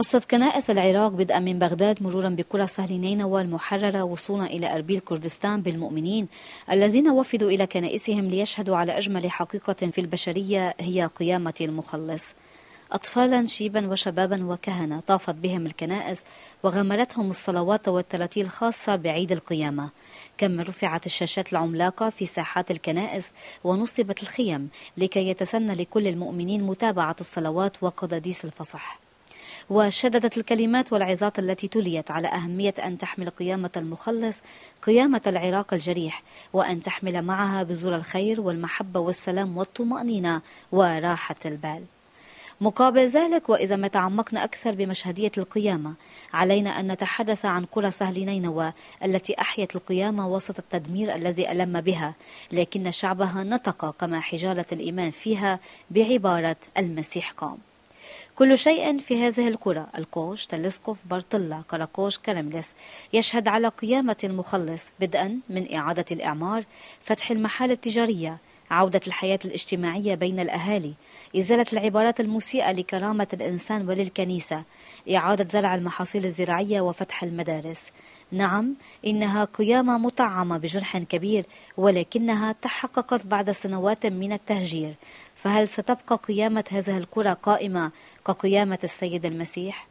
قصة كنائس العراق بدءا من بغداد مرورا بقرى سهل نينوى المحررة وصولا إلى أربيل كردستان بالمؤمنين الذين وفدوا إلى كنائسهم ليشهدوا على أجمل حقيقة في البشرية هي قيامة المخلص أطفالا شيبا وشبابا وكهنة طافت بهم الكنائس وغمرتهم الصلوات والتراتيل الخاصة بعيد القيامة كما رفعت الشاشات العملاقة في ساحات الكنائس ونصبت الخيم لكي يتسنى لكل المؤمنين متابعة الصلوات وقداديس الفصح وشددت الكلمات والعظات التي تليت على أهمية أن تحمل قيامة المخلص قيامة العراق الجريح وأن تحمل معها بذور الخير والمحبة والسلام والطمأنينة وراحة البال مقابل ذلك وإذا ما تعمقنا أكثر بمشهدية القيامة علينا أن نتحدث عن قرى سهل نينوى التي أحيت القيامة وسط التدمير الذي ألم بها لكن شعبها نطق كما حجارة الإيمان فيها بعبارة المسيح قام كل شيء في هذه الكرة الكوش تلسكوف بارتلا كراكوش كرملس يشهد على قيامة المخلص بدءا من إعادة الإعمار فتح المحال التجارية عودة الحياة الاجتماعية بين الأهالي إزالة العبارات المسيئة لكرامة الإنسان وللكنيسة إعادة زرع المحاصيل الزراعية وفتح المدارس نعم إنها قيامة مطعمة بجرح كبير ولكنها تحققت بعد سنوات من التهجير فهل ستبقى قيامة هذه الكرة قائمة كقيامة السيد المسيح؟